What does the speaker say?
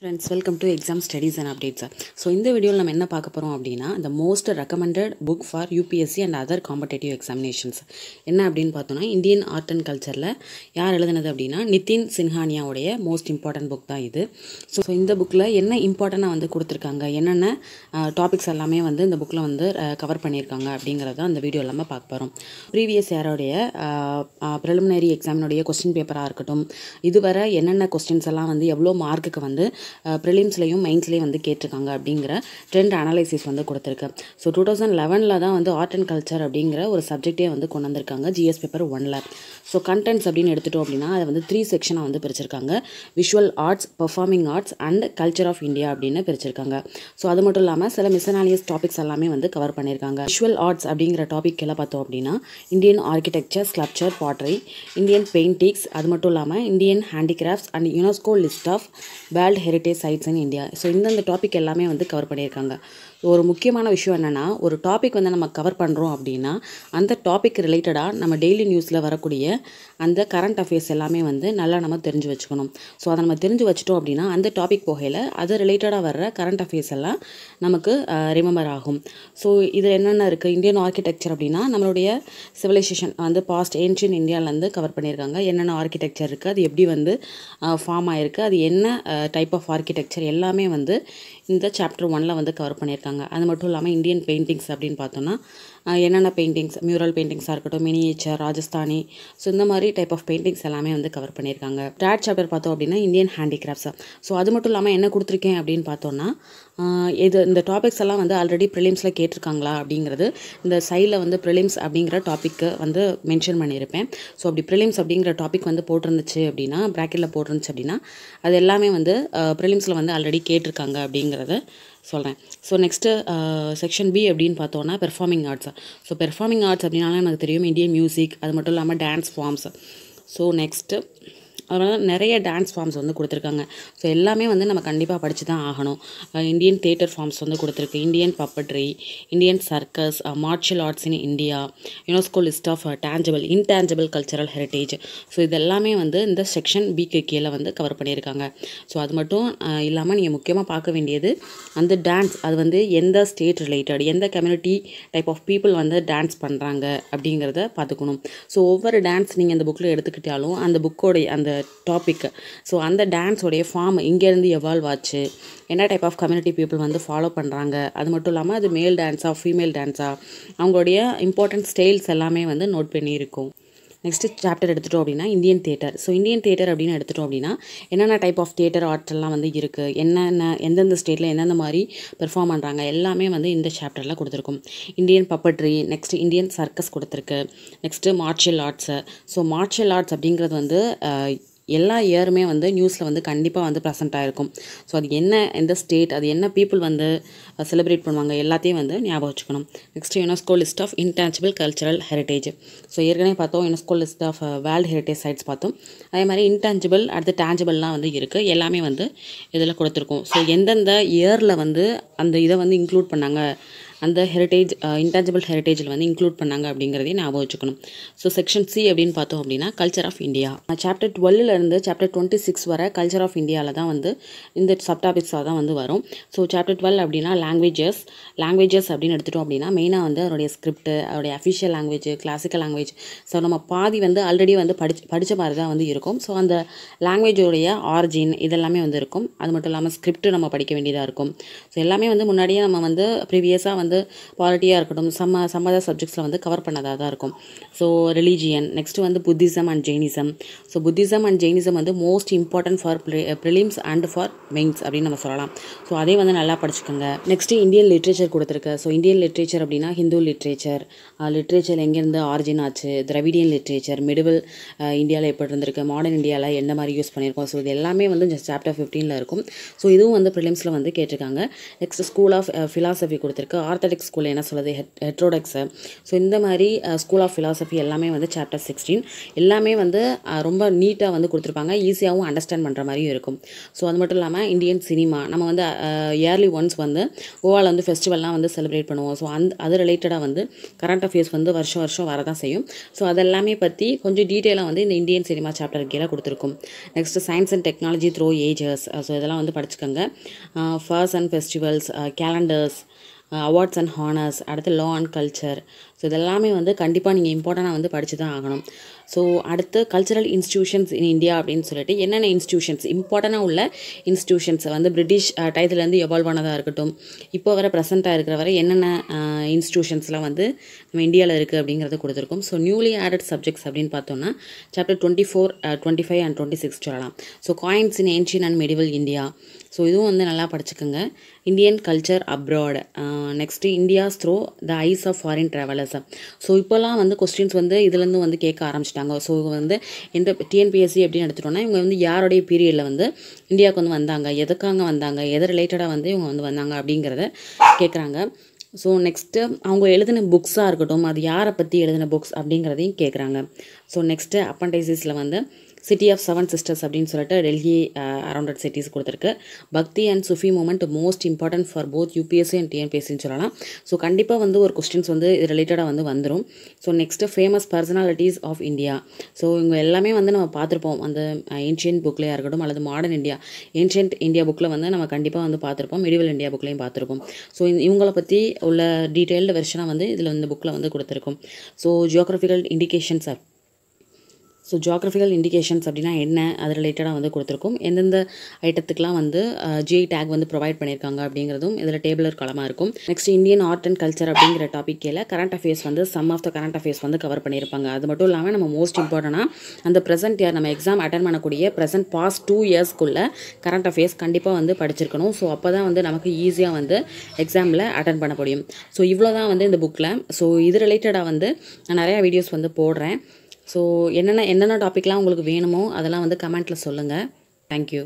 friends welcome to exam studies and updates so இந்த வீடியோவில் நம்ம என்ன பார்க்க போகிறோம் அப்படின்னா இந்த most recommended book for UPSC and other competitive examinations என்ன அப்படின்னு பார்த்தோன்னா இந்தியன் ஆர்ட் அண்ட் கல்ச்சரில் யார் எழுதுனது அப்படின்னா நிதின் சின்ஹானியாவுடைய மோஸ்ட் இம்பார்ட்டன்ட் புக் தான் இது ஸோ இந்த புக்கில் என்ன இம்பார்ட்டனாக வந்து கொடுத்துருக்காங்க என்னென்ன டாபிக்ஸ் எல்லாமே வந்து இந்த புக்கில் வந்து கவர் பண்ணியிருக்காங்க அப்படிங்கிறத அந்த வீடியோ இல்லாமல் பார்க்க போகிறோம் ப்ரீவியஸ் யாரோடைய ப்ரிலிமினரி எக்ஸாமினுடைய கொஸ்டின் பேப்பராக இருக்கட்டும் இதுவரை என்னென்ன கொஸ்டின்ஸ் எல்லாம் வந்து எவ்வளோ மார்க்குக்கு வந்து ப்ரிலிம்ஸ்லையும் மெயின்ஸ்லேயும் வந்து கேட்டிருக்காங்க அப்படிங்கிற ட்ரெண்ட் அனாலிசிஸ் வந்து கொடுத்துருக்கு ஸோ டூ தௌசண்ட் லெவனில் தான் வந்து ஆர்ட் அண்ட் கல்ச்சர் அப்படிங்கிற ஒரு சப்ஜெக்டே வந்து கொண்டு வந்திருக்காங்க ஜிஎஸ் பேப்பர் ஒனில் ஸோ கண்டென்ட்ஸ் அப்படின்னு எடுத்துட்டோம் அப்படின்னா அதை வந்து த்ரீ செக்ஷனாக வந்து பிரிச்சிருக்காங்க visual arts performing arts and culture of India அப்படின்னு பிரிச்சிருக்காங்க ஸோ அது மட்டும் இல்லாமல் சில மிஸ்னாலியஸ் டாபிக்ஸ் எல்லாமே வந்து கவர் பண்ணியிருக்காங்க விஷுவல் ஆர்ட்ஸ் அப்படிங்கிற டாபிக் எல்லாம் பார்த்தோம் அப்படின்னா Indian architecture sculpture pottery Indian paintings அது மட்டும் இல்லாமல் Indian handicrafts and UNESCO list of world heri heritage sites in India so இந்தந்த டாபிக் எல்லாமே வந்து கவர் பண்ணியிருக்காங்க ஒரு முக்கியமான விஷயம் என்னென்னா ஒரு டாபிக் வந்து நம்ம கவர் பண்ணுறோம் அப்படின்னா அந்த டாபிக் ரிலேட்டடாக நம்ம டெய்லி நியூஸில் வரக்கூடிய அந்த கரண்ட் அஃபேர்ஸ் எல்லாமே வந்து நல்லா நம்ம தெரிஞ்சு வச்சுக்கணும் ஸோ அதை நம்ம தெரிஞ்சு வச்சுட்டோம் அப்படின்னா அந்த டாபிக் போகையில் அது ரிலேட்டடாக வர்ற கரண்ட் அஃபேர்ஸ் எல்லாம் நமக்கு ரிமெம்பர் ஆகும் ஸோ இதில் என்னென்ன இருக்குது இந்தியன் ஆர்கிடெக்சர் அப்படின்னா நம்மளுடைய சிவிலைசேஷன் வந்து பாஸ்ட் ஏன்ஷியன் இந்தியாவிலேருந்து கவர் பண்ணியிருக்காங்க என்னென்ன ஆர்கிடெக்சர் இருக்குது அது எப்படி வந்து ஃபார்ம் ஆகிருக்கு அது என்ன டைப் ஆஃப் ஆர்கிடெக்சர் எல்லாமே வந்து இந்த சாப்டர் ஒனில் வந்து கவர் பண்ணியிருக்காங்க கொடுத்துருக்காங்க அது மட்டும் இல்லாமல் இந்தியன் பெயிண்டிங்ஸ் அப்படின்னு பார்த்தோன்னா என்னென்ன பெயிண்டிங்ஸ் மியூரல் பெயிண்டிங்ஸாக இருக்கட்டும் மினியேச்சர் ராஜஸ்தானி ஸோ இந்த மாதிரி டைப் ஆஃப் பெயிண்டிங்ஸ் எல்லாமே வந்து கவர் பண்ணியிருக்காங்க ட்ராட் சாப்டர் பார்த்தோம் அப்படின்னா இந்தியன் ஹேண்டிகிராஃப்ட்ஸ் ஸோ அது மட்டும் இல்லாமல் என்ன கொடுத்துருக்கேன் அப்படின்னு பார்த்தோன்னா இது இந்த டாபிக்ஸ் எல்லாம் வந்து ஆல்ரெடி ப்ரிலிம்ஸில் கேட்டிருக்காங்களா அப்படிங்கிறது இந்த சைடில் வந்து ப்ரிலிம்ஸ் அப்படிங்கிற டாப்பிக்கு வந்து மென்ஷன் பண்ணியிருப்பேன் ஸோ அப்படி ப்ரிலிம்ஸ் அப்படிங்கிற டாபிக் வந்து போட்டிருந்துச்சு அப்படின்னா ப்ராக்கெட்டில் போட்டிருந்துச்சு அப்படின்னா அது எல்லாமே வந்து ப்ரிலிம்ஸில் வந்து ஆல்ரெடி கேட்டிருக்காங்க அப்படிங்கிறது சொல்கிறேன் so next section uh, B அப்படின்னு பார்த்தோன்னா performing arts so performing arts அப்படின்னாலும் எனக்கு தெரியும் இந்தியன் மியூசிக் அது மட்டும் இல்லாமல் டான்ஸ் ஃபார்ம்ஸ் ஸோ நெக்ஸ்ட்டு அதனால நிறைய டான்ஸ் ஃபார்ம்ஸ் வந்து கொடுத்துருக்காங்க ஸோ எல்லாமே வந்து நம்ம கண்டிப்பாக படித்து தான் ஆகணும் இந்தியன் தேட்டர் ஃபார்ம்ஸ் வந்து கொடுத்துருக்கு Indian puppetry Indian circus martial arts in India UNESCO list of tangible intangible cultural heritage so இதெல்லாமே வந்து இந்த செக்ஷன் பிகே கீழே வந்து கவர் பண்ணியிருக்காங்க ஸோ அது மட்டும் இல்லாமல் நீங்கள் முக்கியமாக பார்க்க வேண்டியது அந்த டான்ஸ் அது வந்து எந்த ஸ்டேட் ரிலேட்டட் எந்த கம்யூனிட்டி டைப் ஆஃப் பீப்புள் வந்து டான்ஸ் பண்ணுறாங்க அப்படிங்கிறத பார்த்துக்கணும் ஸோ ஒவ்வொரு டான்ஸ் நீங்கள் அந்த புக்கில் எடுத்துக்கிட்டாலும் அந்த புக்கோடைய அந்த டாபிக் ஸோ அந்த டான்ஸோடைய ஃபார்ம் இங்கேருந்து எவால்வ் ஆச்சு என்ன டைப் ஆஃப் கம்யூனிட்டி பீப்புள் வந்து ஃபாலோ பண்ணுறாங்க அது மட்டும் இல்லாமல் அது மேல் டான்ஸாக ஃபீமேல் டான்ஸாக அவங்களுடைய இம்பார்ட்டன்ட் ஸ்டைல்ஸ் எல்லாமே வந்து நோட் பண்ணியிருக்கோம் நெக்ஸ்ட்டு சாப்டர் எடுத்துட்டோம் அப்படின்னா Indian theatre so Indian theatre அப்படின்னு எடுத்துட்டோம் அப்படின்னா என்னென்ன டைப் ஆஃப் தேட்டர் ஆர்ட்லாம் வந்து இருக்குது என்னென்ன எந்தெந்த ஸ்டேட்டில் எந்தெந்த மாதிரி பெர்ஃபார்ம் பண்ணுறாங்க எல்லாமே வந்து இந்த சாப்டரில் கொடுத்துருக்கும் Indian puppetry next Indian circus கொடுத்துருக்கு next martial arts so martial arts அப்படிங்கிறது வந்து எல்லா இயருமே வந்து நியூஸில் வந்து கண்டிப்பாக வந்து ப்ரெசென்ட் ஆகிருக்கும் ஸோ அது என்ன எந்த ஸ்டேட் அது என்ன பீப்புள் வந்து செலிப்ரேட் பண்ணுவாங்க எல்லாத்தையும் வந்து ஞாபகம் வச்சுக்கணும் next UNESCO list of intangible cultural heritage so ஏற்கனவே பார்த்தோம் UNESCO list of world heritage sites பார்த்தோம் அதே மாதிரி இன்டான்ஜிபிள் அடுத்து டேஞ்சிபிள்லாம் வந்து இருக்குது எல்லாமே வந்து இதில் கொடுத்துருக்கோம் ஸோ எந்தெந்த இயரில் வந்து அந்த இதை வந்து இன்க்ளூட் பண்ணாங்க அந்த ஹெரிட்டேஜ் இன்டான்ஜிபிள் ஹெரிட்டேஜில் வந்து இன்க்ளூட் பண்ணாங்க அப்படிங்கிறதையும் ஞாபகம் வச்சுக்கணும் ஸோ செக்ஷன் சி அப்படின்னு பார்த்தோம் அப்படின்னா கல்ச்சர் ஆஃப் இந்தியா சாப்டர் டுவெல்லிருந்து சாப்டர் டுவெண்ட்டி சிக்ஸ் வர கல்ச்சர் ஆஃப் இந்தியாவில் தான் வந்து இந்த சப்டாபிக்ஸாக தான் வந்து வரும் ஸோ சாப்டர் டுவெல் அப்படின்னா லாங்குவேஜஸ் லாங்குவேஜஸ் அப்படின்னு எடுத்துட்டோம் அப்படின்னா மெயினாக வந்து அவருடைய ஸ்கிரிப்ட் அவருடைய official language classical language so நம்ம பாதி வந்து ஆல்ரெடி வந்து படிச்சு படித்த மாதிரி தான் வந்து இருக்கும் ஸோ அந்த லாங்குவேஜோடைய ஆரிஜின் இதெல்லாமே வந்து இருக்கும் அது மட்டும் இல்லாமல் ஸ்கிரிப்ட் நம்ம படிக்க வேண்டியதாக இருக்கும் ஸோ எல்லாமே வந்து முன்னாடியே நம்ம வந்து ப்ரீவியஸாக வந்து வந்து பாலிட்டியாக இருக்கட்டும் சம்ம சம்மத சப்ஜெக்ட்ஸில் வந்து கவர் பண்ணதாக தான் இருக்கும் ஸோ ரிலீஜியன் நெக்ஸ்ட் வந்து Buddhism and Jainism so Buddhism and Jainism வந்து most important for prelims and for mains அப்படின்னு நம்ம சொல்லலாம் ஸோ அதே வந்து நல்லா படிச்சுக்கோங்க நெக்ஸ்ட்டு இந்தியன் லிட்ரேச்சர் கொடுத்துருக்கு ஸோ இந்தியன் லிட்ரேச்சர் அப்படின்னா ஹிந்து லிட்ரேச்சர் லிட்ரேச்சர் எங்கேருந்து ஆரிஜின் ஆச்சு திரவிடியன் லிட்ரேச்சர் மிடுவல் இந்தியாவில் எப்படி இருந்திருக்கு மாடர்ன் இந்தியாவில் எந்த மாதிரி யூஸ் பண்ணியிருக்கோம் ஸோ இது எல்லாமே வந்து சாப்டர் ஃபிஃப்டீனில் இருக்கும் ஸோ இதுவும் வந்து ப்ரிலிம்ஸில் வந்து கேட்டிருக்காங்க நெக்ஸ்ட் ஸ்கூல் ஆஃப் ஃபிலாசபி கொடுத்துருக்கு ஆர் ஆர்த்தடிக் ஸ்கூல் என்ன சொல்லுது ஹெட் ஹெட்ரோடெக்ஸு ஸோ இந்த மாதிரி ஸ்கூல் ஆஃப் ஃபிலாசபி எல்லாமே வந்து சாப்டர் சிக்ஸ்டீன் எல்லாமே வந்து ரொம்ப நீட்டாக வந்து கொடுத்துருப்பாங்க ஈஸியாகவும் அண்டர்ஸ்டாண்ட் பண்ணுற மாதிரியும் இருக்கும் ஸோ அது மட்டும் இல்லாமல் இந்தியன் சினிமா நம்ம வந்து இயர்லி ஒன்ஸ் வந்து கோவாவில் வந்து ஃபெஸ்டிவல்லாம் வந்து செலிப்ரேட் பண்ணுவோம் ஸோ அந்த அது ரிலேட்டடாக வந்து கரண்ட் அஃபேர்ஸ் வந்து வருஷம் வருஷம் வரதான் செய்யும் ஸோ அதெல்லாமே பற்றி கொஞ்சம் டீட்டெயிலாக வந்து இந்த இந்தியன் சினிமா சாப்டர் கீழே கொடுத்துருக்கும் next science and technology through ages so இதெல்லாம் வந்து படிச்சுக்கோங்க fairs and festivals calendars awards and honours அடுத்து லா அண்ட் கல்ச்சர் ஸோ இதெல்லாமே வந்து கண்டிப்பாக நீங்கள் இம்பார்ட்டண்ட்டாக வந்து படித்து தான் ஆகணும் ஸோ அடுத்து கல்ச்சரல் இன்ஸ்டியூஷன்ஸ் இன் இந்தியா அப்படின்னு சொல்லிட்டு என்னென்ன இன்ஸ்டியூஷன்ஸ் இம்பார்ட்டண்ட்டாக உள்ள இன்ஸ்டியூஷன்ஸ் வந்து பிரிட்டிஷ் டயத்துலேருந்து எவால்வ் ஆனதாக இருக்கட்டும் இப்போ வர ப்ரெசென்ட்டாக இருக்கிற வரை என்னென்ன இன்ஸ்டியூஷன்ஸ்லாம் வந்து நம்ம இந்தியாவில் இருக்குது அப்படிங்கிறத கொடுத்துருக்கோம் ஸோ நியூலி ஆடட் சப்ஜெக்ட்ஸ் அப்படின்னு பார்த்தோம்னா chapter twenty four twenty five and twenty six சொல்லலாம் so coins in ancient and medieval India so இதுவும் வந்து நல்லா படிச்சுக்கோங்க Indian culture abroad next India's through the eyes of foreign travellers so இப்போல்லாம் வந்து questions வந்து இதுலேருந்து வந்து கேட்க ஆரம்பிச்சிட்டாங்க ஸோ வந்து எந்த டிஎன்பிஎஸ்சி எப்படின்னு எடுத்துட்டோம்னா இவங்க வந்து யாருடைய பீரியடில் வந்து இந்தியாவுக்கு வந்து வந்தாங்க எதுக்காக வந்தாங்க எது ரிலேட்டடாக வந்து இவங்க வந்து வந்தாங்க அப்படிங்கிறத கேட்குறாங்க ஸோ நெக்ஸ்ட்டு அவங்க எழுதின புக்ஸாக இருக்கட்டும் அது யாரை பற்றி எழுதின புக்ஸ் அப்படிங்கிறதையும் கேட்குறாங்க ஸோ நெக்ஸ்ட்டு அப்பண்டைசிஸில் வந்து சிட்டி ஆஃப் செவன் சிஸ்டர்ஸ் அப்படின்னு சொல்லிட்டு டெல்லி அரௌண்டட் சிட்டிஸ் கொடுத்துருக்கு Bhakti and Sufi movement most important for both UPSC and டிஎன்பிஎஸ்சின்னு சொல்லலாம் ஸோ கண்டிப்பாக வந்து ஒரு கொஸ்டின்ஸ் வந்து இது ரிலேட்டடாக வந்து வந்துடும் so next famous personalities of India so இவங்க எல்லாமே வந்து நம்ம பார்த்துருப்போம் அந்த ஏன்ஷியன்ட் புக்லேயா இருக்கட்டும் அல்லது மாடர்ன் இந்தியா ஏன்ஷியன்ட் இந்தியா புக்கில் வந்து நம்ம கண்டிப்பாக வந்து பார்த்துருப்போம் மிடிவல் இந்தியா புக்லேயும் பார்த்துருப்போம் ஸோ இவங்களை பற்றி உள்ள டீட்டெயில்டு வெர்ஷனாக வந்து இதில் இந்த புக்கில் வந்து கொடுத்துருக்கோம் so geographical indications of so geographical indications அப்படின்னா என்ன அது ரிலேட்டடாக வந்து கொடுத்துருக்கோம் எந்தெந்த ஐட்டத்துக்குலாம் வந்து ஜிஐ டேக் வந்து ப்ரொவைட் பண்ணியிருக்காங்க அப்படிங்கிறதும் இதில் டேபிளர் களமாக இருக்கும் next Indian art and culture அப்படிங்கிற டாபிக் கீழே கரண்ட் அஃபேர்ஸ் வந்து some of the current affairs வந்து கவர் பண்ணியிருப்பாங்க அது மட்டும் இல்லாமல் நம்ம மோஸ்ட் இம்பார்ட்டண்ட்டாக அந்த ப்ரெசென்ட் இயர் நம்ம எக்ஸாம் அட்டன் பண்ணக்கூடிய ப்ரெசென்ட் பாஸ்ட் டூ இயர்ஸ்க்குள்ளே கரண்ட் அஃபேர்ஸ் கண்டிப்பாக வந்து படிச்சிருக்கணும் ஸோ அப்போ தான் வந்து நமக்கு ஈஸியாக வந்து எக்ஸாமில் அட்டன் பண்ண முடியும் ஸோ இவ்வளோ தான் வந்து இந்த புக்கில் ஸோ இது ரிலேட்டடாக வந்து நான் நிறையா வீடியோஸ் வந்து போடுறேன் ஸோ என்னென்ன என்னென்ன டாப்பிக்லாம் உங்களுக்கு வேணுமோ அதெல்லாம் வந்து கமெண்ட்டில் சொல்லுங்கள் தேங்க்யூ